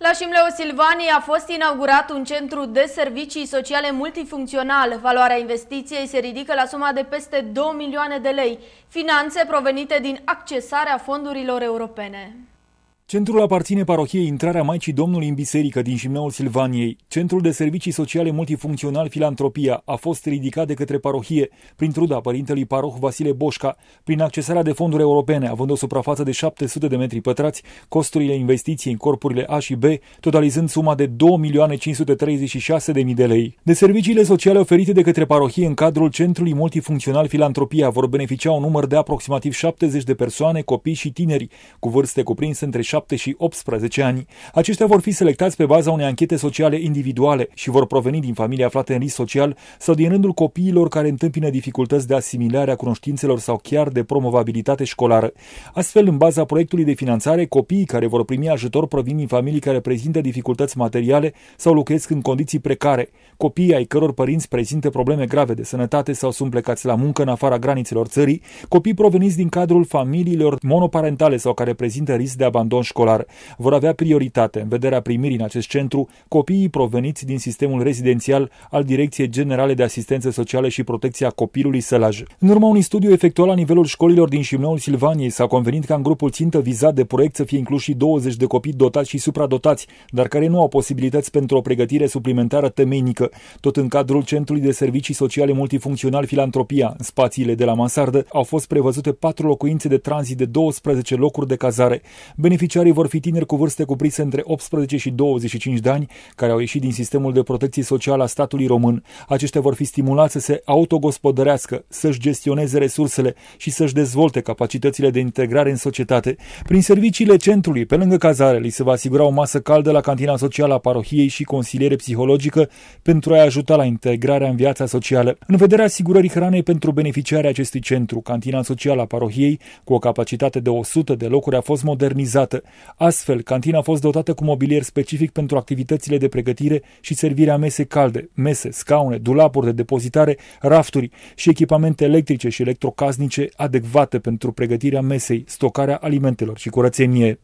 La Șimleu Silvanii a fost inaugurat un centru de servicii sociale multifuncțional. Valoarea investiției se ridică la suma de peste 2 milioane de lei, finanțe provenite din accesarea fondurilor europene. Centrul aparține parohiei Intrarea Maicii Domnului în Biserică din Jimneul Silvaniei. Centrul de Servicii Sociale Multifuncțional Filantropia a fost ridicat de către parohie prin truda părintelui paroh Vasile Boșca, prin accesarea de fonduri europene, având o suprafață de 700 de metri pătrați, costurile investiției în corpurile A și B, totalizând suma de 2.536.000 de lei. De serviciile sociale oferite de către parohie în cadrul Centrului Multifuncțional Filantropia vor beneficia un număr de aproximativ 70 de persoane, copii și tineri, cu vârste cuprinse între 7 7 și 18 ani. Aceștia vor fi selectați pe baza unei anchete sociale individuale și vor proveni din familii aflate în risc social sau din rândul copiilor care întâmpină dificultăți de asimilare a cunoștințelor sau chiar de promovabilitate școlară. Astfel, în baza proiectului de finanțare, copiii care vor primi ajutor provin din familii care prezintă dificultăți materiale sau locuiesc în condiții precare, copiii ai căror părinți prezintă probleme grave de sănătate sau sunt plecați la muncă în afara granițelor țării, copii proveniți din cadrul familiilor monoparentale sau care prezintă risc de abandon școlar vor avea prioritate în vederea primirii în acest centru copiii proveniți din sistemul rezidențial al Direcției Generale de Asistență Socială și Protecția Copilului Sălaj. În urma unui studiu efectuat la nivelul școlilor din Șimneul Silvaniei s-a convenit ca în grupul țintă vizat de proiect să fie incluși 20 de copii dotați și supradotați, dar care nu au posibilități pentru o pregătire suplimentară temeinică, tot în cadrul Centrului de Servicii Sociale Multifuncțional Filantropia, în spațiile de la Mansardă, au fost prevăzute patru locuințe de tranzit de 12 locuri de cazare. Beneficiar beneficiarii vor fi tineri cu vârste cuprinse între 18 și 25 de ani, care au ieșit din sistemul de protecție socială a statului român. Aceștia vor fi stimulați să se autogospodărească, să-și gestioneze resursele și să-și dezvolte capacitățile de integrare în societate. Prin serviciile centrului, pe lângă cazare, li se va asigura o masă caldă la cantina socială a parohiei și consiliere psihologică pentru a-i ajuta la integrarea în viața socială. În vederea asigurării hranei pentru beneficiarii acestui centru, cantina socială a parohiei, cu o capacitate de 100 de locuri, a fost modernizată. Astfel, cantina a fost dotată cu mobilier specific pentru activitățile de pregătire și servirea mese calde, mese, scaune, dulapuri de depozitare, rafturi și echipamente electrice și electrocasnice adecvate pentru pregătirea mesei, stocarea alimentelor și curățenie.